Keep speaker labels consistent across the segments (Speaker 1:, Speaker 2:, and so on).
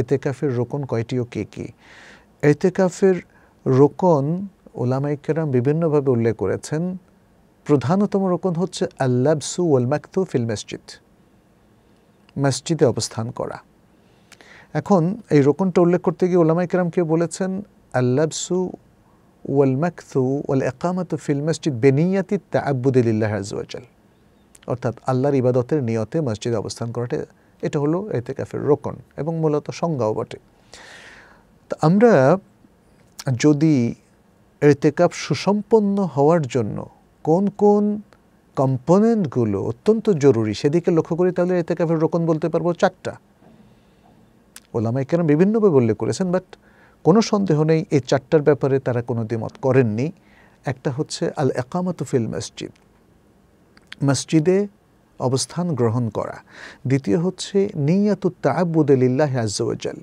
Speaker 1: এতেকাফের রোকন কয়টি ও কে কী এতেকাফের রোকন ওলামাইকেরাম বিভিন্নভাবে উল্লেখ করেছেন প্রধানতম রোকন হচ্ছে আল্লাবসু ওয়ালমাক্তু ফিল মসজিদ মসজিদে অবস্থান করা এখন এই রোকনটা উল্লেখ করতে গিয়ে ওলামাইকেরাম কেউ বলেছেন আল্লাবসু ওয়ালমাক্তু ওয়াল একামাতু ফিল মসজিদ বেনিয়াতি তা আব্বুদিল্লাহ অর্থাৎ আল্লাহর ইবাদতের নিয়তে মসজিদে অবস্থান করাটা এটা হলো এতে কাফের রোকন এবং মূলত সংজ্ঞাও বটে তো আমরা যদি এতেকাপ সুসম্পন্ন হওয়ার জন্য কোন কোন কম্পোনেন্টগুলো অত্যন্ত জরুরি সেদিকে লক্ষ্য করি তাহলে ক্যাফের রোকন বলতে পারবো চারটা ওলামাই কেন বিভিন্নভাবে উল্লেখ করেছেন বাট কোনো সন্দেহ নেই এই চারটার ব্যাপারে তারা কোনো দ্বিমত করেননি একটা হচ্ছে আল একামাত ফিল মসজিদ মসজিদে অবস্থান গ্রহণ করা দ্বিতীয় হচ্ছে নিয়াতু তাবুদুলিল্লাহ আজ্জাল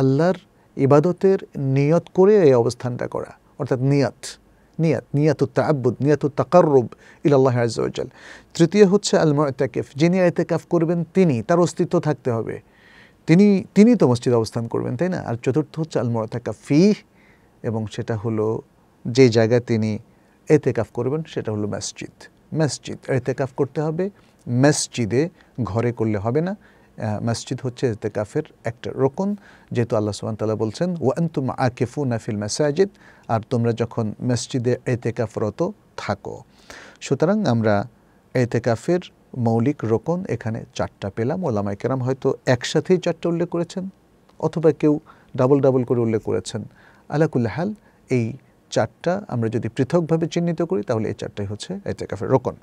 Speaker 1: আল্লাহর ইবাদতের নিয়ত করে এই অবস্থানটা করা অর্থাৎ নিয়াত নিয়াত নিয়াতু তাবুদ নিয়াতু তাকারুব ইলাল্লাহ আজ্জাল তৃতীয় হচ্ছে আল মতাকিফ যিনি এতেকাফ করবেন তিনি তার অস্তিত্ব থাকতে হবে তিনি তিনি তো মসজিদে অবস্থান করবেন তাই না আর চতুর্থ হচ্ছে আল থাকা ফি এবং সেটা হলো যে জায়গায় তিনি এতেকাফ করবেন সেটা হলো মসজিদ মসজিদ এতেকাফ করতে হবে মসজিদে ঘরে করলে হবে না মসজিদ হচ্ছে এতেকাফের একটা রোকন যেহেতু আল্লাহ সুবান তালা বলছেন ওয়ান্তুম আকিফু নাফিল মেসাজিদ আর তোমরা যখন মসজিদে এতেকাফরত থাকো সুতরাং আমরা এতেকাফের মৌলিক রোকন এখানে চারটা পেলাম ওলামাই কেরাম হয়তো একসাথেই চারটা উল্লেখ করেছেন অথবা কেউ ডাবল ডাবল করে উল্লেখ করেছেন আলাকুল্লাহাল এই চারটা আমরা যদি পৃথকভাবে চিহ্নিত করি তাহলে এই চারটাই হচ্ছে এতেকাফের রোকন